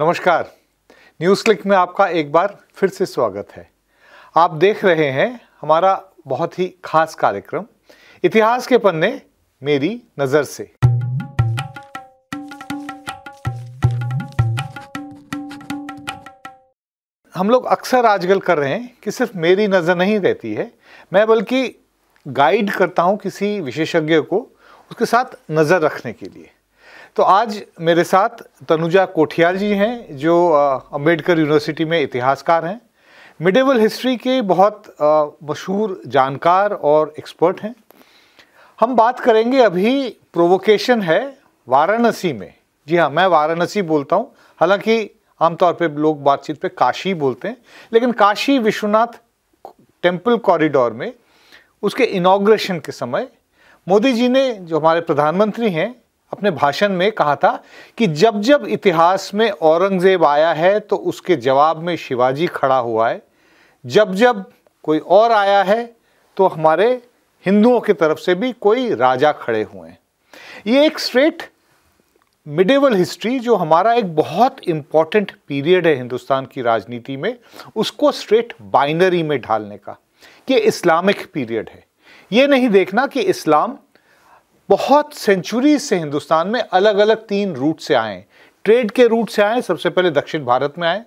नमस्कार news click में आपका एक बार फिर से स्वागत है आप देख रहे हैं हमारा बहुत ही खास कार्यक्रम इतिहास के पन्ने मेरी नज़र से हम लोग अक्सर आजकल कर रहे हैं कि सिर्फ मेरी नज़र नहीं रहती है मैं बल्कि गाइड करता हूं किसी विशेषज्ञ को उसके साथ नज़र रखने के लिए तो आज मेरे साथ तनुजा कोठियाल जी हैं जो अम्बेडकर यूनिवर्सिटी में इतिहासकार हैं मिडेवल हिस्ट्री के बहुत मशहूर जानकार और एक्सपर्ट हैं हम बात करेंगे अभी प्रोवोकेशन है वाराणसी में जी हाँ मैं वाराणसी बोलता हूँ हालांकि आमतौर पे लोग बातचीत पे काशी बोलते हैं लेकिन काशी विश्वनाथ टेम्पल कॉरिडोर में उसके इनाग्रेशन के समय मोदी जी ने जो हमारे प्रधानमंत्री हैं अपने भाषण में कहा था कि जब जब इतिहास में औरंगज़ेब आया है तो उसके जवाब में शिवाजी खड़ा हुआ है जब जब कोई और आया है तो हमारे हिंदुओं की तरफ से भी कोई राजा खड़े हुए हैं ये एक स्ट्रेट मिडेवल हिस्ट्री जो हमारा एक बहुत इम्पॉर्टेंट पीरियड है हिंदुस्तान की राजनीति में उसको स्ट्रेट बाइनरी में ढालने का कि इस्लामिक पीरियड है ये नहीं देखना कि इस्लाम बहुत सेंचुरी से हिंदुस्तान में अलग अलग तीन रूट से आए ट्रेड के रूट से आए सबसे पहले दक्षिण भारत में आए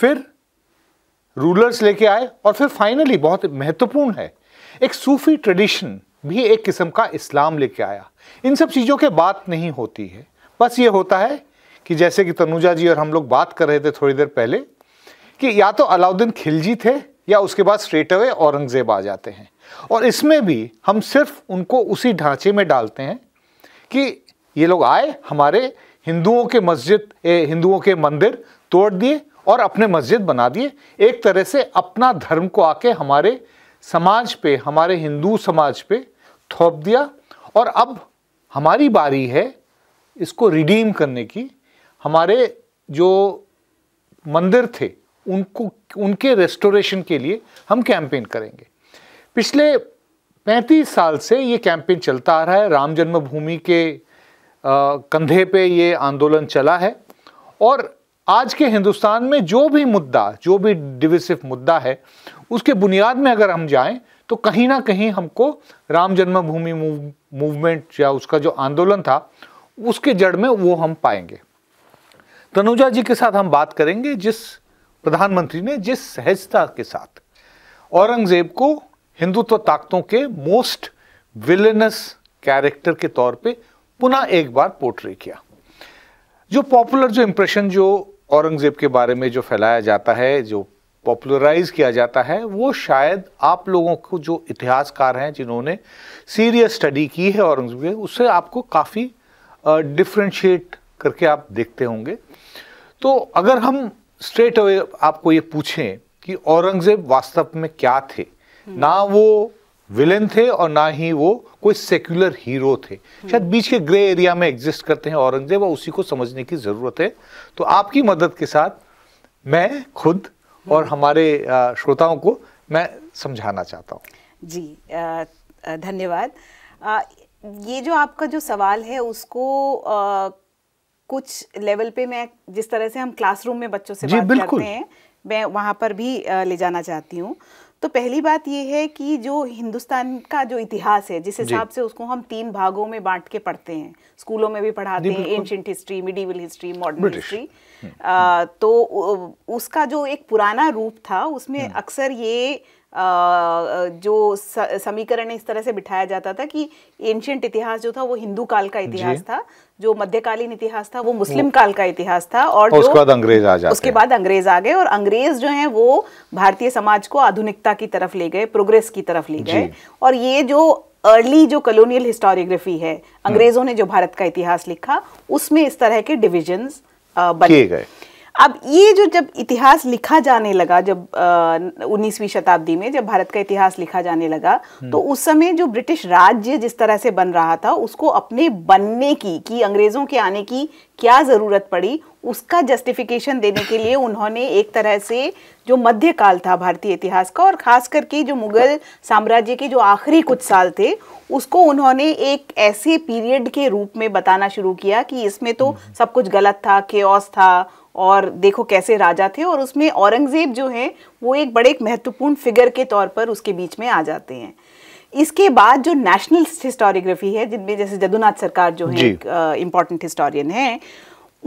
फिर रूलर्स लेके आए और फिर फाइनली बहुत महत्वपूर्ण है एक सूफी ट्रेडिशन भी एक किस्म का इस्लाम लेके आया इन सब चीज़ों के बात नहीं होती है बस ये होता है कि जैसे कि तनुजा जी और हम लोग बात कर रहे थे थोड़ी देर पहले कि या तो अलाउद्दीन खिलजी थे या उसके बाद स्ट्रेट अवे औरंगज़ेब आ जाते हैं और इसमें भी हम सिर्फ उनको उसी ढांचे में डालते हैं कि ये लोग आए हमारे हिंदुओं के मस्जिद हिंदुओं के मंदिर तोड़ दिए और अपने मस्जिद बना दिए एक तरह से अपना धर्म को आके हमारे समाज पे हमारे हिंदू समाज पे थोप दिया और अब हमारी बारी है इसको रिडीम करने की हमारे जो मंदिर थे उनको उनके रेस्टोरेशन के लिए हम कैंपेन करेंगे पिछले 35 साल से ये कैंपेन चलता आ रहा है राम जन्मभूमि के कंधे पे ये आंदोलन चला है और आज के हिंदुस्तान में जो भी मुद्दा जो भी डिविसिव मुद्दा है उसके बुनियाद में अगर हम जाएं तो कहीं ना कहीं हमको राम जन्मभूमि मूवमेंट या उसका जो आंदोलन था उसके जड़ में वो हम पाएंगे तनुजा जी के साथ हम बात करेंगे जिस प्रधानमंत्री ने जिस सहजता के साथ औरंगजेब को हिंदुत्व ताकतों के मोस्ट विलेनस कैरेक्टर के तौर पे पुनः एक बार पोर्ट्रे किया जो पॉपुलर जो इम्प्रेशन जो औरंगज़ेब के बारे में जो फैलाया जाता है जो पॉपुलराइज किया जाता है वो शायद आप लोगों को जो इतिहासकार हैं जिन्होंने सीरियस स्टडी की है औरंगज़ेब के उससे आपको काफ़ी डिफ्रेंशिएट करके आप देखते होंगे तो अगर हम स्ट्रेट अवे आपको ये पूछें कि औरंगजेब वास्तव में क्या थे हम्म। ना वो विलेन थे और ना ही वो कोई सेक्युलर हीरो थे हम्म। शायद बीच के ग्रे एरिया में एग्जिस्ट करते हैं औरंगजेब और उसी को समझने की ज़रूरत है तो आपकी मदद के साथ मैं खुद हम्म। और हमारे श्रोताओं को मैं समझाना चाहता हूँ जी धन्यवाद ये जो आपका जो सवाल है उसको कुछ लेवल पे मैं जिस तरह से हम क्लासरूम में बच्चों से बात करते हैं मैं वहाँ पर भी ले जाना चाहती हूँ तो पहली बात ये है कि जो हिंदुस्तान का जो इतिहास है जिस हिसाब से उसको हम तीन भागों में बांट के पढ़ते हैं स्कूलों में भी पढ़ाते हैं ancient history medieval history modern history तो उसका जो एक पुराना रूप था उसमें हम्म। अक्सर ये जो समीकरण इस तरह से बिठाया जाता था कि एंशियंट इतिहास जो था वो हिंदू काल का इतिहास था जो मध्यकालीन इतिहास था वो मुस्लिम काल का इतिहास था और उसके बाद अंग्रेज आ जाते उसके बाद अंग्रेज आ गए और अंग्रेज जो है वो भारतीय समाज को आधुनिकता की तरफ ले गए प्रोग्रेस की तरफ ले गए और ये जो अर्ली जो कॉलोनियल हिस्टोरियोग्राफी है हम्म। अंग्रेजों ने जो भारत का इतिहास लिखा उसमें इस तरह के डिविजन्स बने गए अब ये जो जब इतिहास लिखा जाने लगा जब उन्नीसवीं शताब्दी में जब भारत का इतिहास लिखा जाने लगा हम्म। तो उस समय जो ब्रिटिश राज्य जिस तरह से बन रहा था उसको अपने बनने की कि अंग्रेजों के आने की क्या ज़रूरत पड़ी उसका जस्टिफिकेशन देने के लिए उन्होंने एक तरह से जो मध्यकाल था भारतीय इतिहास का और ख़ास करके जो मुगल साम्राज्य के जो आखिरी कुछ साल थे उसको उन्होंने एक ऐसे पीरियड के रूप में बताना शुरू किया कि इसमें तो हम्म। सब कुछ गलत था के था और देखो कैसे राजा थे और उसमें औरंगज़ेब जो है वो एक बड़े महत्वपूर्ण फिगर के तौर पर उसके बीच में आ जाते हैं इसके बाद जो नेशनल हिस्टोरियोग्राफी है जिनमें जैसे जदुनाथ सरकार जो है इम्पॉर्टेंट हिस्टोरियन है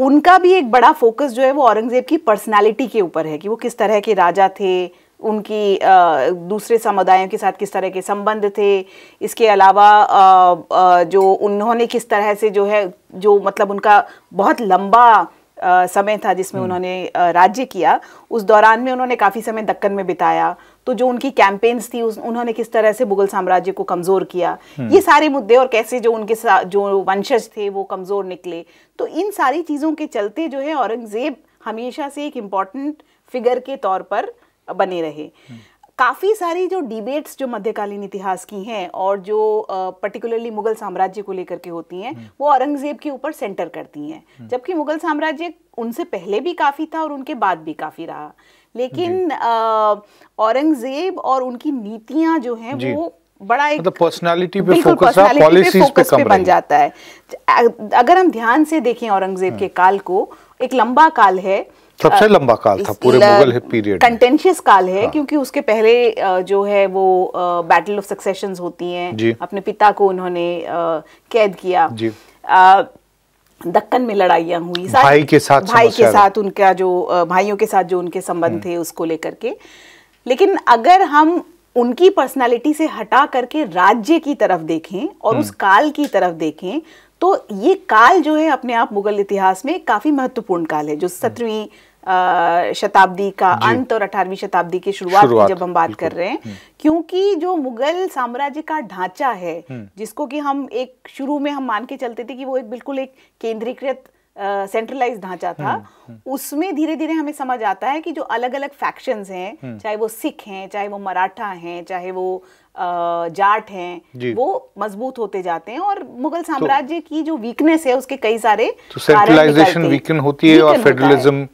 उनका भी एक बड़ा फोकस जो है वो औरंगज़ेब की पर्सनालिटी के ऊपर है कि वो किस तरह के राजा थे उनकी आ, दूसरे समुदायों के साथ किस तरह के संबंध थे इसके अलावा आ, आ, जो उन्होंने किस तरह से जो है जो मतलब उनका बहुत लंबा समय था जिसमें हम्म। उन्होंने राज्य किया उस दौरान में उन्होंने काफ़ी समय दक्कन में बिताया तो जो उनकी कैंपेन्स थी उस, उन्होंने किस तरह से मुगल साम्राज्य को कमज़ोर किया हम्म। ये सारे मुद्दे और कैसे जो उनके जो वंशज थे वो कमज़ोर निकले तो इन सारी चीज़ों के चलते जो है औरंगज़ेब हमेशा से एक इम्पॉर्टेंट फिगर के तौर पर बने रहे हम्म। काफ़ी सारी जो डिबेट्स जो मध्यकालीन इतिहास की हैं और जो पर्टिकुलरली मुगल साम्राज्य को लेकर के होती हैं हम्म। वो औरंगजेब के ऊपर सेंटर करती हैं हम्म। जबकि मुगल साम्राज्य उनसे पहले भी काफ़ी था और उनके बाद भी काफ़ी रहा लेकिन औरंगजेब और उनकी नीतियां जो हैं वो बड़ा एक पर्सनालिटी मतलब पे फोकस रहा पॉलिसीज पे कम बन जाता है अगर हम ध्यान से देखें औरंगजेब के हम्म। काल को एक लंबा काल है सबसे लंबा काल था पूरे मुगल पीरियड कंटेंशियस काल है हाँ। क्योंकि उसके पहले जो है वो बैटल ऑफ सक्सेशंस होती हैं अपने पिता को उन्होंने कैद किया जी दक्कन में लड़ाइयाँ हुई भाई के साथ भाई के साथ उनका जो भाइयों के साथ जो उनके संबंध हम्म। थे उसको लेकर के लेकिन अगर हम उनकी पर्सनालिटी से हटा करके राज्य की तरफ देखें और हम्म। उस काल की तरफ देखें तो ये काल जो है अपने आप मुगल इतिहास में काफ़ी महत्वपूर्ण काल है जो हम्म। सत्रहवीं शताब्दी का अंत और अठारहवीं शताब्दी की शुरुआत की जब हम बात कर रहे हैं हम्म। क्योंकि जो मुगल साम्राज्य का ढांचा है हम्म। जिसको कि हम एक शुरू में हम मान के चलते थे कि वो एक बिल्कुल एक केंद्रीकृत सेंट्रलाइज ढांचा था हम्म, हम्म। उसमें धीरे धीरे हमें समझ आता है कि जो अलग अलग फैक्शन हैं हम्म। चाहे वो सिख हैं चाहे वो मराठा हैं चाहे वो जाट हैं वो मजबूत होते जाते हैं और मुगल तो साम्राज्य तो, की जो वीकनेस है उसके कई सारे तो सेंट्रलाइजेशन वीकन होती है और फेडरलिज्म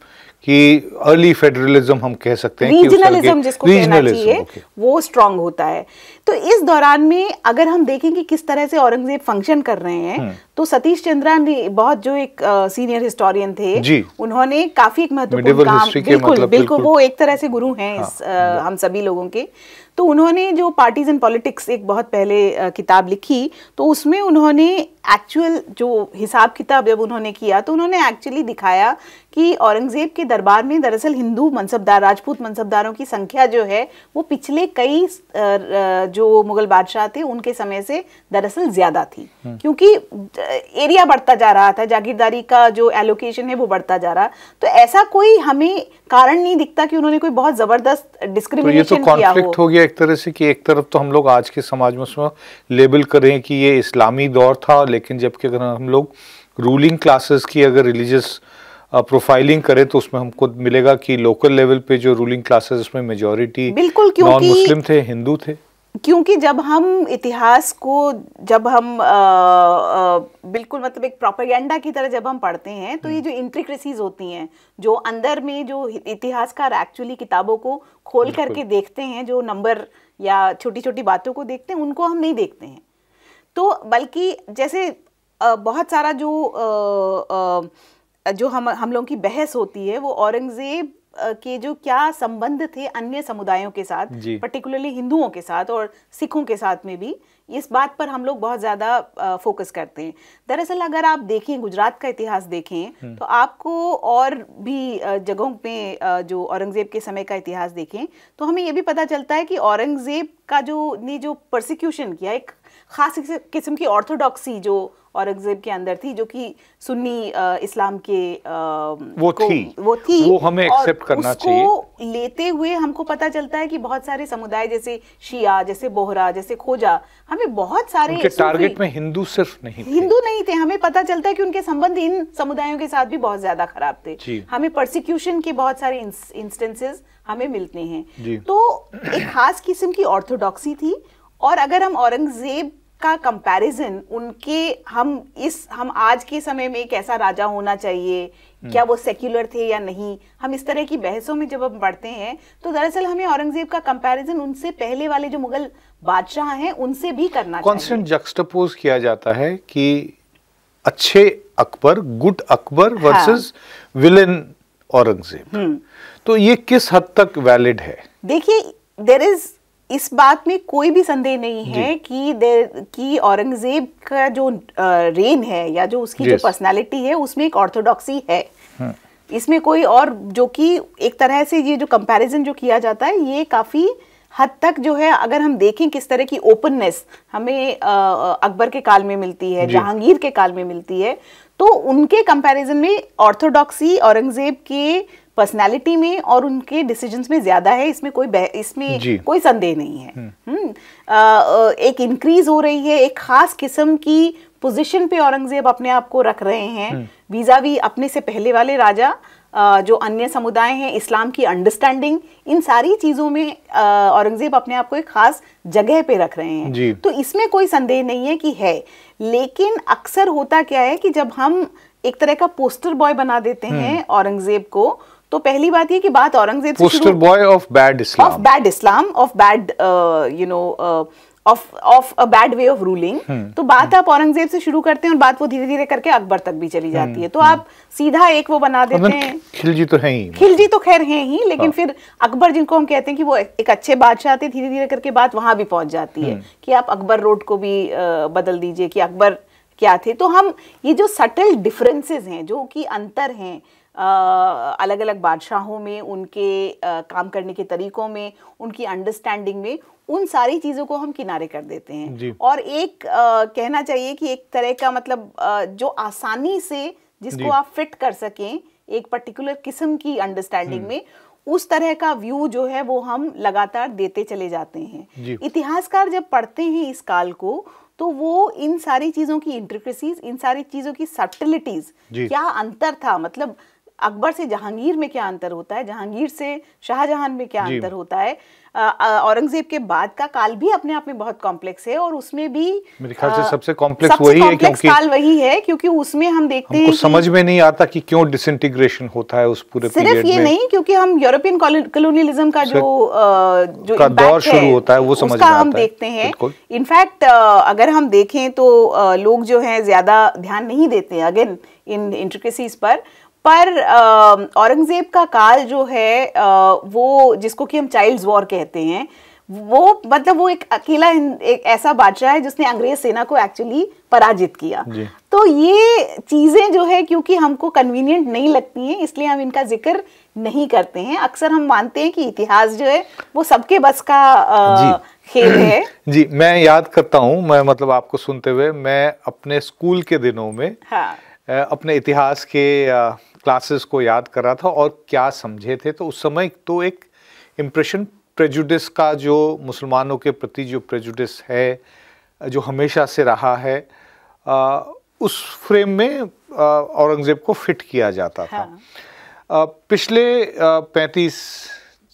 कि अर्ली फेडरलिज्म हम कह सकते हैं रीजनलिज्म जिसको कहना चाहिए वो स्ट्रांग होता है तो इस दौरान में अगर हम देखें कि किस तरह से औरंगजेब फंक्शन कर रहे हैं तो सतीश चंद्रा ने बहुत जो एक सीनियर हिस्टोरियन थे उन्होंने काफी एक महत्वपूर्ण काम बिल्कुल मतलब बिल्कुल वो एक तरह से गुरु हैं हाँ, इस आ, हम सभी लोगों के तो उन्होंने जो पार्टीज एंड पॉलिटिक्स एक बहुत पहले आ, किताब लिखी तो उसमें उन्होंने एक्चुअल जो हिसाब किताब जब उन्होंने किया तो उन्होंने एक्चुअली दिखाया कि औरंगजेब के दरबार में दरअसल हिंदू मनसबदार राजपूत मनसबदारों की संख्या जो है वो पिछले कई जो मुगल बादशाह थे उनके समय से दरअसल ज़्यादा थी हम्म। क्योंकि एरिया बढ़ता जा रहा था जागीरदारी का जो एलोकेशन है वो बढ़ता जा रहा तो ऐसा कोई हमें कारण नहीं दिखता कि उन्होंने कोई बहुत जबरदस्त डिस्क्रिमिनेशन तो, तो किया हो।, हो गया एक तरह से कि एक तरफ तो हम लोग आज के समाज में उसमें लेबल करें कि ये इस्लामी दौर था लेकिन जबकि अगर हम लोग रूलिंग क्लासेस की अगर रिलीजियस प्रोफाइलिंग करें तो उसमें हमको मिलेगा कि लोकल लेवल पे जो रूलिंग क्लासेस उसमें मेजोरिटी बिल्कुल नॉन मुस्लिम थे हिंदू थे क्योंकि जब हम इतिहास को जब हम आ, आ, बिल्कुल मतलब एक प्रोपेगेंडा की तरह जब हम पढ़ते हैं तो ये हम्म। जो इंट्रिक्रेसीज होती हैं जो अंदर में जो इतिहासकार एक्चुअली किताबों को खोल करके देखते हैं जो नंबर या छोटी छोटी बातों को देखते हैं उनको हम नहीं देखते हैं तो बल्कि जैसे बहुत सारा जो आ, जो हम हम लोगों की बहस होती है वो औरंगज़ेब के जो क्या संबंध थे अन्य समुदायों के साथ पर्टिकुलरली हिंदुओं के साथ और सिखों के साथ में भी इस बात पर हम लोग बहुत ज़्यादा फोकस करते हैं दरअसल अगर आप देखें गुजरात का इतिहास देखें हम्म। तो आपको और भी जगहों पे जो औरंगज़ेब के समय का इतिहास देखें तो हमें यह भी पता चलता है कि औरंगज़ेब का जो ने जो प्रोसिक्यूशन किया एक खास किस्म की ऑर्थोडॉक्सी जो औरंगजेब के अंदर थी जो कि सुन्नी इस्लाम के वो को, थी वो थी वो हमें एक्सेप्ट करना चाहिए लेते हुए हमको पता चलता है कि बहुत सारे समुदाय जैसे शिया जैसे बोहरा जैसे खोजा हमें बहुत सारे उनके टारगेट में हिंदू सिर्फ नहीं हिंदू नहीं थे हमें पता चलता है कि उनके संबंध इन समुदायों के साथ भी बहुत ज्यादा खराब थे हमें प्रोसिक्यूशन के बहुत सारे इंस्टेंसेस हमें मिलते हैं तो एक खास किस्म की ऑर्थोडॉक्सी थी और अगर हम औरंगजेब का कंपैरिजन उनके हम इस हम आज के समय में एक ऐसा राजा होना चाहिए हम्म। क्या वो सेक्युलर थे या नहीं हम इस तरह की बहसों में जब हम बढ़ते हैं तो दरअसल हमें औरंगजेब का कंपैरिजन उनसे पहले वाले जो मुगल बादशाह हैं उनसे भी करना कॉन्स्टेंट जक्सटपोज किया जाता है कि अच्छे अकबर गुड अकबर वर्सेस हाँ। विलेन औरंगजेब हम्म। तो ये किस हद तक वैलिड है देखिए देर इज इस बात में कोई भी संदेह नहीं है कि कि औरंगजेब का जो रेन है या जो उसकी जो पर्सनालिटी है उसमें एक ऑर्थोडॉक्सी है हाँ। इसमें कोई और जो कि एक तरह से ये जो कंपैरिजन जो किया जाता है ये काफ़ी हद तक जो है अगर हम देखें किस तरह की ओपननेस हमें अकबर के काल में मिलती है जहांगीर के काल में मिलती है तो उनके कंपैरिजन में ऑर्थोडॉक्सी औरंगजेब के पर्सनैलिटी में और उनके डिसीजंस में ज़्यादा है इसमें कोई इसमें कोई संदेह नहीं है हुँ। हम्म। हम्म। एक इंक्रीज हो रही है एक ख़ास किस्म की पोजीशन पे औरंगजेब अपने आप को रख रहे हैं वीज़ा हम्म। भी अपने से पहले वाले राजा जो अन्य समुदाय हैं इस्लाम की अंडरस्टैंडिंग इन सारी चीज़ों में औरंगज़ेब अपने आप को एक ख़ास जगह पे रख रहे हैं तो इसमें कोई संदेह नहीं है कि है लेकिन अक्सर होता क्या है कि जब हम एक तरह का पोस्टर बॉय बना देते हैं औरंगज़ेब को तो पहली बात ये कि बात Aurangzeb poster boy of bad Islam of bad Islam of bad you know of of a bad way of ruling तो बात आप औरंगजेब से शुरू करते हैं और बात वो धीरे धीरे करके अकबर तक भी चली hmm. जाती है तो hmm. आप सीधा एक वो बना देते मतलब हैं खिलजी तो है ही खिलजी तो खैर है ही लेकिन हाँ। फिर अकबर जिनको हम कहते हैं कि वो एक अच्छे बादशाह थे धीरे धीरे करके बात वहां भी पहुंच जाती है hmm. कि आप अकबर रोड को भी uh, बदल दीजिए कि अकबर क्या थे तो हम ये जो सटल डिफरेंसेस हैं जो कि अंतर हैं अलग अलग बादशाहों में उनके आ, काम करने के तरीकों में उनकी अंडरस्टैंडिंग में उन सारी चीज़ों को हम किनारे कर देते हैं और एक आ, कहना चाहिए कि एक तरह का मतलब आ, जो आसानी से जिसको आप फिट कर सकें एक पर्टिकुलर किस्म की अंडरस्टैंडिंग हम्म। में उस तरह का व्यू जो है वो हम लगातार देते चले जाते हैं इतिहासकार जब पढ़ते हैं इस काल को तो वो इन सारी चीज़ों की इंट्रिक्रेसीज इन सारी चीज़ों की सब्टिलिटीज क्या अंतर था मतलब अकबर से जहांगीर में क्या अंतर होता है जहांगीर से शाहजहां में क्या अंतर होता है औरंगजेब के बाद का काल भी अपने आप में बहुत कॉम्प्लेक्स है और उसमें भी मेरे ख्याल से सबसे कॉम्प्लेक्स वही है क्योंकि काल वही है क्योंकि उसमें हम देखते हैं समझ में नहीं आता कि क्यों डिसइंटीग्रेशन होता है उस पूरे सिर्फ ये में। नहीं क्योंकि हम यूरोपियन कॉलोनियलिज्म का जो जो का दौर शुरू होता है वो समझ में हम देखते हैं इनफैक्ट अगर हम देखें तो लोग जो है ज्यादा ध्यान नहीं देते अगेन इन इंट्रिकेसीज पर पर औरंगज़ेब का काल जो है वो जिसको कि हम चाइल्ड्स वॉर कहते हैं वो मतलब वो एक अकेला एक ऐसा बादशाह है जिसने अंग्रेज सेना को एक्चुअली पराजित किया तो ये चीज़ें जो है क्योंकि हमको कन्वीनियंट नहीं लगती हैं इसलिए हम इनका जिक्र नहीं करते हैं अक्सर हम मानते हैं कि इतिहास जो है वो सबके बस का खेल है जी मैं याद करता हूँ मैं मतलब आपको सुनते हुए मैं अपने स्कूल के दिनों में हाँ। अपने इतिहास के क्लासेस को याद कर रहा था और क्या समझे थे तो उस समय तो एक इम्प्रेशन प्रेजुडिस का जो मुसलमानों के प्रति जो प्रेजुडिस है जो हमेशा से रहा है आ, उस फ्रेम में औरंगज़ेब को फिट किया जाता था हाँ। आ, पिछले पैंतीस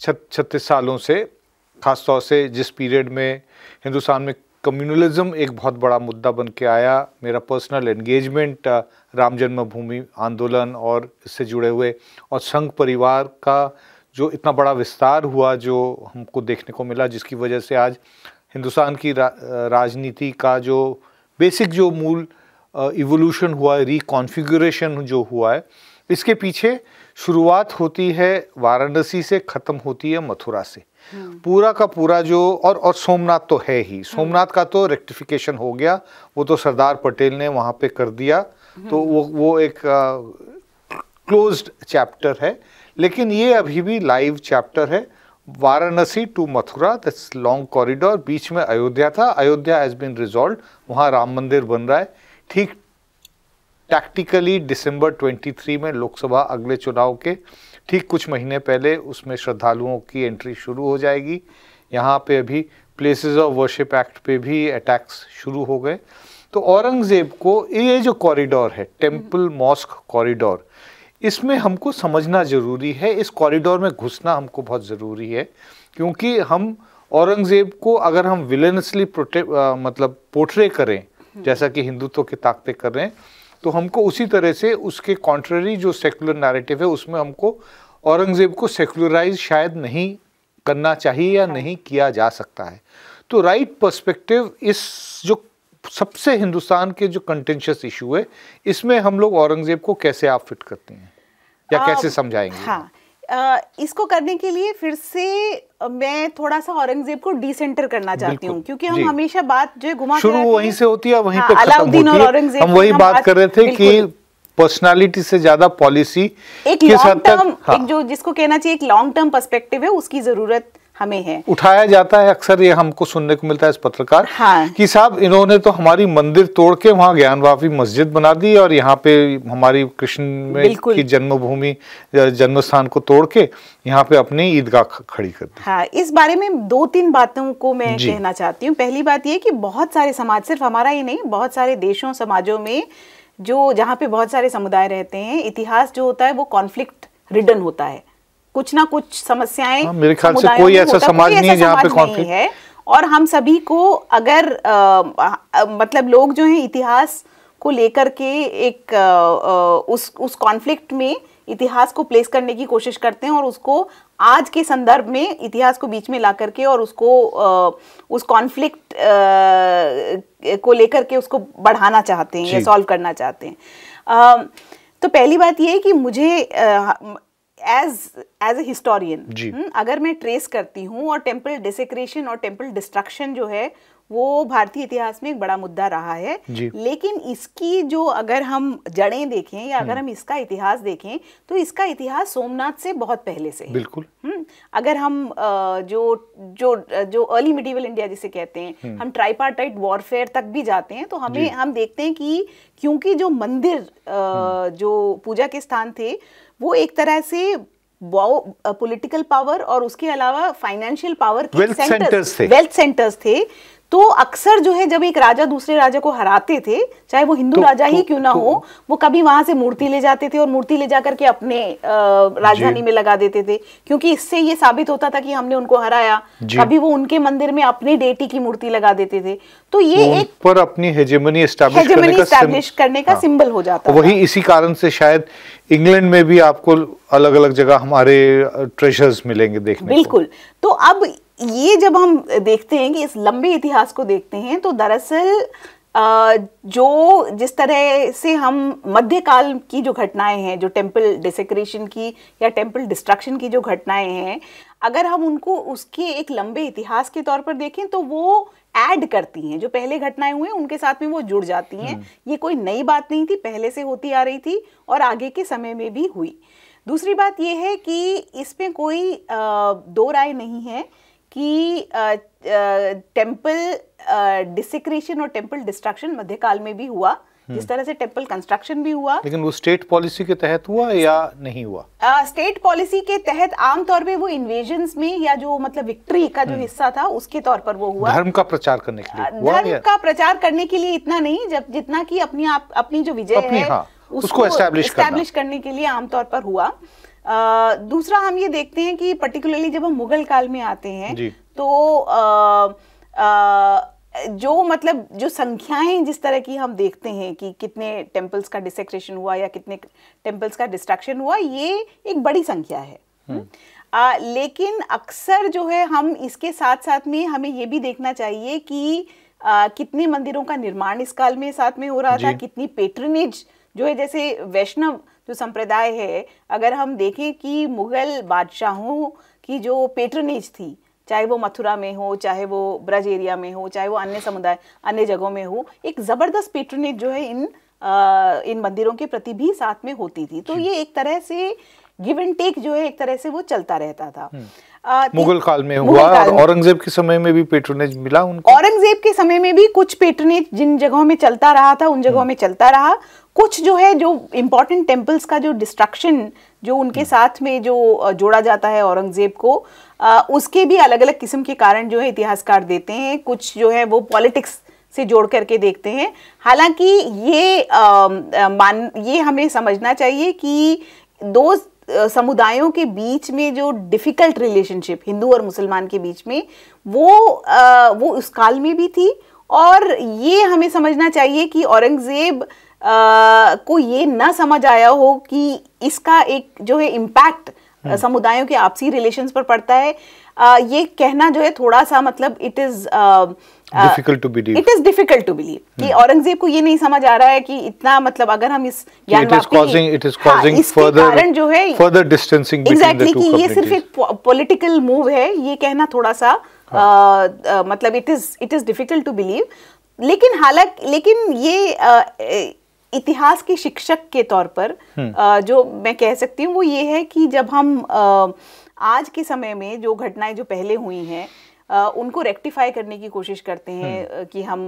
छत्तीस सालों से ख़ासतौर से जिस पीरियड में हिंदुस्तान में कम्युनलिज्म एक बहुत बड़ा मुद्दा बन के आया मेरा पर्सनल एंगेजमेंट राम जन्मभूमि आंदोलन और इससे जुड़े हुए और संघ परिवार का जो इतना बड़ा विस्तार हुआ जो हमको देखने को मिला जिसकी वजह से आज हिंदुस्तान की रा, राजनीति का जो बेसिक जो मूल इवोल्यूशन हुआ है रिकॉन्फिगरेशन जो हुआ है इसके पीछे शुरुआत होती है वाराणसी से ख़त्म होती है मथुरा से हाँ। पूरा का पूरा जो और और सोमनाथ तो है ही हाँ। सोमनाथ का तो रेक्टिफिकेशन हो गया वो तो सरदार पटेल ने वहाँ पे कर दिया हाँ। तो वो वो एक क्लोज्ड चैप्टर है लेकिन ये अभी भी लाइव चैप्टर है Varanasi to Mathura that's long corridor बीच में अयोध्या था अयोध्या हैज़ बीन रिजॉल्व वहाँ राम मंदिर बन रहा है ठीक टैक्टिकली दिसंबर 23 में लोकसभा अगले चुनाव के ठीक कुछ महीने पहले उसमें श्रद्धालुओं की एंट्री शुरू हो जाएगी यहाँ पे अभी प्लेसेस ऑफ वर्शिप एक्ट पे भी अटैक्स शुरू हो गए तो औरंगज़ेब को ये जो कॉरिडोर है टेम्पल मॉस्क कॉरिडोर इसमें हमको समझना ज़रूरी है इस कॉरिडोर में घुसना हमको बहुत ज़रूरी है क्योंकि हम औरंगज़ेब को अगर हम विलेनसली प्रोटे मतलब पोर्ट्रे करें जैसा कि हिंदुत्व की ताकतें कर रहे हैं तो हमको उसी तरह से उसके कॉन्ट्ररी जो सेकुलर नैरेटिव है उसमें हमको औरंगज़ेब को सेकुलराइज शायद नहीं करना चाहिए या नहीं किया जा सकता है तो राइट right पर्सपेक्टिव इस जो सबसे हिंदुस्तान के जो कंटेंशियस इशू है इसमें हम लोग औरंगज़ेब को कैसे आप फिट करते हैं या आ, कैसे समझाएंगे हाँ इसको करने के लिए फिर से मैं थोड़ा सा औरंगजेब को डिसेंटर करना चाहती हूँ क्योंकि हम हमेशा बात जो है घुमा शुरू वहीं से होती है वहीं हाँ, पे अलाउद्दीन और औरंगजेब हम वही बात कर रहे थे कि पर्सनालिटी से ज्यादा पॉलिसी एक लॉन्ग टर्म हाँ। एक जो जिसको कहना चाहिए एक लॉन्ग टर्म पर्सपेक्टिव है उसकी जरूरत हमें है उठाया जाता है अक्सर ये हमको सुनने को मिलता है इस पत्रकार हाँ। कि साहब इन्होंने तो हमारी मंदिर तोड़ के वहाँ ज्ञान मस्जिद बना दी और यहाँ पे हमारी कृष्ण की जन्मभूमि जन्म स्थान को तोड़ के यहाँ पे अपनी ईदगाह खड़ी कर दी हाँ इस बारे में दो तीन बातों को मैं कहना चाहती हूँ पहली बात ये की बहुत सारे समाज सिर्फ हमारा ही नहीं बहुत सारे देशों समाजों में जो जहाँ पे बहुत सारे समुदाय रहते हैं इतिहास जो होता है वो कॉन्फ्लिक्ट रिडन होता है कुछ ना कुछ समस्याएं हाँ, मेरे ख्याल से कोई ऐसा समाज नहीं है जहाँ पे कॉन्फ्लिक्ट है और हम सभी को अगर मतलब लोग जो हैं इतिहास को लेकर के एक उस उस कॉन्फ्लिक्ट में इतिहास को प्लेस करने की कोशिश करते हैं और उसको आज के संदर्भ में इतिहास को बीच में ला करके और उसको उस कॉन्फ्लिक्ट को लेकर के उसको बढ़ाना चाहते हैं या सॉल्व करना चाहते हैं तो पहली बात ये है कि मुझे एज एज ए हिस्टोरियन अगर मैं ट्रेस करती हूँ और टेम्पल डिसक्रेशन और टेम्पल डिस्ट्रक्शन जो है वो भारतीय इतिहास में एक बड़ा मुद्दा रहा है लेकिन इसकी जो अगर हम जड़ें देखें या अगर हम्म। हम इसका इतिहास देखें तो इसका इतिहास सोमनाथ से बहुत पहले से बिल्कुल हम्म, अगर हम जो जो जो अर्ली मिडिवल इंडिया जिसे कहते हैं हम्म। हम ट्राइपार्टाइट वॉरफेयर तक भी जाते हैं तो हमें हम देखते हैं कि क्योंकि जो मंदिर जो पूजा के स्थान थे वो एक तरह से पॉलिटिकल पावर uh, और उसके अलावा फाइनेंशियल पावर के सेंटर्स थे वेल्थ सेंटर्स थे तो अक्सर जो है जब एक राजा दूसरे राजा को हराते थे चाहे वो हिंदू तो, राजा तो, ही क्यों ना तो, हो वो कभी वहां से मूर्ति ले जाते थे और मूर्ति ले जाकर के अपने राजधानी में लगा देते थे क्योंकि इससे ये साबित होता था कि हमने उनको हराया कभी वो उनके मंदिर में अपने डेटी की मूर्ति लगा देते थे तो ये एक पर अपनी हेजेमनी स्टैब्लिश करने का सिंबल हाँ। हो जाता वही इसी कारण से शायद इंग्लैंड में भी आपको अलग अलग जगह हमारे ट्रेजर्स मिलेंगे देखने बिल्कुल तो अब ये जब हम देखते हैं कि इस लंबे इतिहास को देखते हैं तो दरअसल जो जिस तरह से हम मध्यकाल की जो घटनाएं हैं जो टेम्पल डिसेक्रेशन की या टेम्पल डिस्ट्रक्शन की जो घटनाएं हैं अगर हम उनको उसके एक लंबे इतिहास के तौर पर देखें तो वो ऐड करती हैं जो पहले घटनाएं हुई उनके साथ में वो जुड़ जाती हैं हम्म। ये कोई नई बात नहीं थी पहले से होती आ रही थी और आगे के समय में भी हुई दूसरी बात ये है कि इसमें कोई दो राय नहीं है कि टेम्पल डिसिक्रेशन और टेम्पल डिस्ट्रक्शन मध्यकाल में भी हुआ हम्म। जिस तरह से टेम्पल कंस्ट्रक्शन भी हुआ लेकिन वो स्टेट पॉलिसी के तहत हुआ या नहीं हुआ स्टेट uh, पॉलिसी के तहत आमतौर पे वो इन्वेजन में या जो मतलब विक्ट्री का जो हम्म। हिस्सा था उसके तौर पर वो हुआ धर्म का प्रचार करने के लिए हुआ धर्म का प्रचार करने के लिए इतना नहीं जब जितना की अपनी आप अपनी जो विजय है हाँ, उसको एस्टेब्लिश करने के लिए आमतौर पर हुआ दूसरा हम ये देखते हैं कि पर्टिकुलरली जब हम मुगल काल में आते हैं तो आ, आ, जो मतलब जो संख्याएं जिस तरह की हम देखते हैं कि कितने टेम्पल्स का डिसेक्रेशन हुआ या कितने टेम्पल्स का डिस्ट्रक्शन हुआ ये एक बड़ी संख्या है आ, हम्म। लेकिन अक्सर जो है हम इसके साथ साथ में हमें ये भी देखना चाहिए कि आ, कितने मंदिरों का निर्माण इस काल में साथ में हो रहा था कितनी पेट्रनेज जो है जैसे वैष्णव जो संप्रदाय है अगर हम देखें कि मुग़ल बादशाहों की जो पेट्रनेज थी चाहे वो मथुरा में हो चाहे वो ब्रज एरिया में हो चाहे वो अन्य समुदाय अन्य जगहों में हो एक ज़बरदस्त पेट्रनेज जो है इन आ, इन मंदिरों के प्रति भी साथ में होती थी तो ये एक तरह से गिव एंड टेक जो है एक तरह से वो चलता रहता था हम्म। तो मुगल काल में हुआ और औरंगजेब के समय में भी पेट्रोनेज मिला उनको औरंगजेब के समय में भी कुछ पेट्रोनेज जिन जगहों में चलता रहा था उन जगहों हम्म। में चलता रहा कुछ जो है जो इम्पोर्टेंट टेम्पल्स का जो डिस्ट्रक्शन जो उनके hmm. साथ में जो जोड़ा जाता है औरंगजेब को उसके भी अलग अलग किस्म के कारण जो है इतिहासकार देते हैं कुछ जो है वो पॉलिटिक्स से जोड़ करके देखते हैं हालांकि ये आ, मान ये हमें समझना चाहिए कि दो समुदायों के बीच में जो डिफ़िकल्ट रिलेशनशिप हिंदू और मुसलमान के बीच में वो आ, वो उस काल में भी थी और ये हमें समझना चाहिए कि औरंगज़ेब को ये ना समझ आया हो कि इसका एक जो है इम्पैक्ट हम्म। समुदायों के आपसी रिलेशंस पर पड़ता है आ, ये कहना जो है थोड़ा सा मतलब it is difficult to believe it is difficult to believe कि हम्म। औरंगजेब को ये नहीं समझ आ रहा है कि इतना मतलब अगर हम इस it is causing it is causing further कारण जो है फर्दर डिस्टेंसिंग एग्जैक्टली कि ये सिर्फ एक पॉलिटिकल मूव है ये कहना थोड़ा सा हाँ। मतलब it is it is difficult to believe लेकिन हालांकि लेकिन ये इतिहास के शिक्षक के तौर पर हम्म। जो मैं कह सकती हूँ वो ये है कि जब हम आज के समय में जो घटनाएं जो पहले हुई हैं उनको रेक्टिफाई करने की कोशिश करते हैं हम्म। कि हम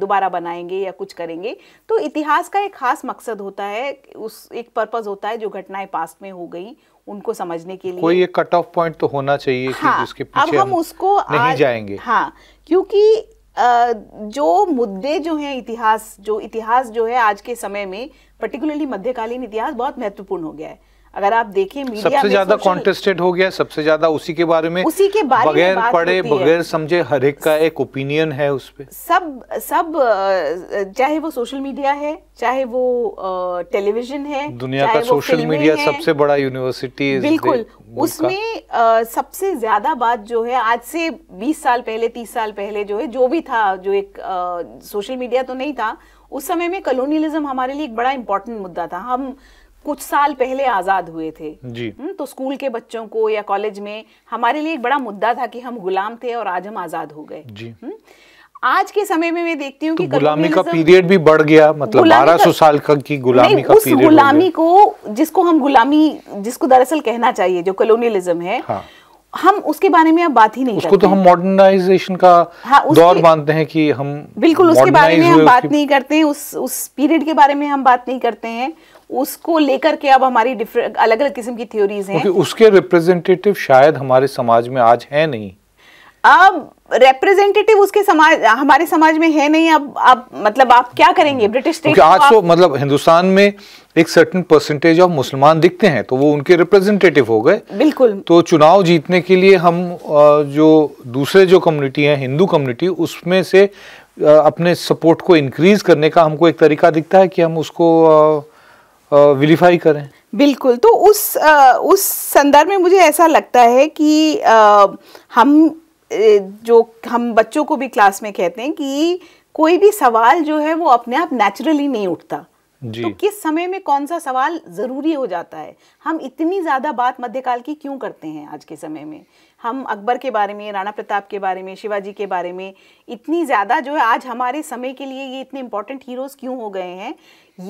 दोबारा बनाएंगे या कुछ करेंगे तो इतिहास का एक खास मकसद होता है उस एक पर्पज होता है जो घटनाएं पास्ट में हो गई उनको समझने के लिए कोई एक कट ऑफ पॉइंट तो होना चाहिए हाँ, कि जिसके पीछे अब हम, हम उसको नहीं जाएंगे हाँ क्योंकि जो मुद्दे जो हैं इतिहास जो इतिहास जो है आज के समय में पर्टिकुलरली मध्यकालीन इतिहास बहुत महत्वपूर्ण हो गया है अगर आप देखें मीडिया सबसे ज्यादा कॉन्टेस्टेड हो गया सबसे ज्यादा उसी के बारे में उसी के बारे बगैर पढ़े बगैर समझे हर एक का एक ओपिनियन है उस पर सब सब चाहे वो सोशल मीडिया है चाहे वो टेलीविजन है दुनिया का सोशल मीडिया सबसे बड़ा यूनिवर्सिटी बिल्कुल उसमें सबसे ज्यादा बात जो है आज से 20 साल पहले 30 साल पहले जो है जो भी था जो एक सोशल मीडिया तो नहीं था उस समय में कलोनियलिज्म हमारे लिए एक बड़ा इंपॉर्टेंट मुद्दा था हम कुछ साल पहले आज़ाद हुए थे जी हम्म, तो स्कूल के बच्चों को या कॉलेज में हमारे लिए एक बड़ा मुद्दा था कि हम गुलाम थे और आज हम आज़ाद हो गए जी हम्म, आज के समय में मैं देखती हूँ तो गुलामी का पीरियड भी बढ़ गया मतलब बारह सौ साल का की गुलामी का पीरियड गुलामी को जिसको हम गुलामी जिसको दरअसल कहना चाहिए जो कॉलोनियलिज्म है हाँ। हम उसके बारे में अब बात ही नहीं उसको तो करते तो हम मॉडर्नाइजेशन का हाँ, दौर मानते हैं कि हम बिल्कुल उसके बारे में हम बात नहीं करते हैं उस उस पीरियड के बारे में हम बात नहीं करते हैं उसको लेकर के अब हमारी डिफरेंट अलग अलग किस्म की थ्योरीज हैं okay, उसके रिप्रेजेंटेटिव शायद हमारे समाज में आज है नहीं अब रिप्रेजेंटेटिव उसके समाज हमारे समाज में है नहीं अब आप मतलब आप क्या करेंगे ब्रिटिश स्टेट आज तो मतलब हिंदुस्तान में एक सर्टन परसेंटेज ऑफ मुसलमान दिखते हैं तो वो उनके रिप्रेजेंटेटिव हो गए बिल्कुल तो चुनाव जीतने के लिए हम जो दूसरे जो कम्युनिटी है हिंदू कम्युनिटी उसमें से अपने सपोर्ट को इंक्रीज करने का हमको एक तरीका दिखता है कि हम उसको आ, विलीफाई करें बिल्कुल तो उस आ, उस संदर्भ में मुझे ऐसा लगता है कि आ, हम जो हम बच्चों को भी क्लास में कहते हैं कि कोई भी सवाल जो है वो अपने आप नेचुरली नहीं उठता तो किस समय में कौन सा सवाल ज़रूरी हो जाता है हम इतनी ज़्यादा बात मध्यकाल की क्यों करते हैं आज के समय में हम अकबर के बारे में राणा प्रताप के बारे में शिवाजी के बारे में इतनी ज़्यादा जो है आज हमारे समय के लिए ये इतने इम्पोर्टेंट हीरोज़ क्यों हो गए हैं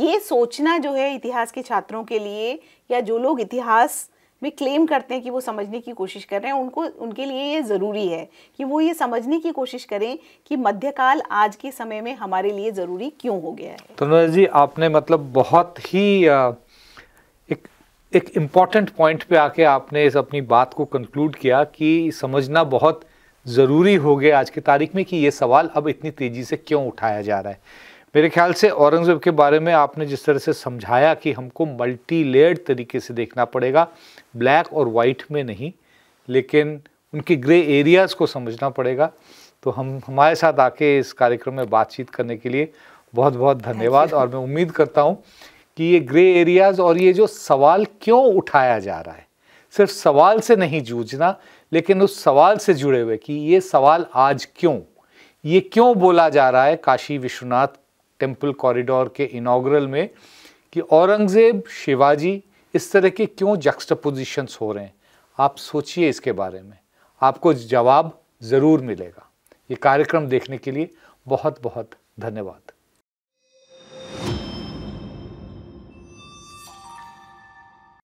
ये सोचना जो है इतिहास के छात्रों के लिए या जो लोग इतिहास वे क्लेम करते हैं कि वो समझने की कोशिश कर रहे हैं उनको उनके लिए ये ज़रूरी है कि वो ये समझने की कोशिश करें कि मध्यकाल आज के समय में हमारे लिए ज़रूरी क्यों हो गया है तो जी आपने मतलब बहुत ही एक एक इम्पॉर्टेंट पॉइंट पे आके आपने इस अपनी बात को कंक्लूड किया कि समझना बहुत ज़रूरी हो गया आज की तारीख में कि ये सवाल अब इतनी तेज़ी से क्यों उठाया जा रहा है मेरे ख्याल से औरंगज़ेब के बारे में आपने जिस तरह से समझाया कि हमको मल्टी लेयर्ड तरीके से देखना पड़ेगा ब्लैक और वाइट में नहीं लेकिन उनके ग्रे एरियाज़ को समझना पड़ेगा तो हम हमारे साथ आके इस कार्यक्रम में बातचीत करने के लिए बहुत बहुत धन्यवाद और मैं उम्मीद करता हूँ कि ये ग्रे एरियाज़ और ये जो सवाल क्यों उठाया जा रहा है सिर्फ सवाल से नहीं जूझना लेकिन उस सवाल से जुड़े हुए कि ये सवाल आज क्यों ये क्यों बोला जा रहा है काशी विश्वनाथ टेम्पल कॉरिडोर के इनाग्रल में कि औरंगज़ेब शिवाजी इस तरह के क्यों जक्स्टपोजिशंस हो रहे हैं आप सोचिए इसके बारे में आपको जवाब ज़रूर मिलेगा ये कार्यक्रम देखने के लिए बहुत बहुत धन्यवाद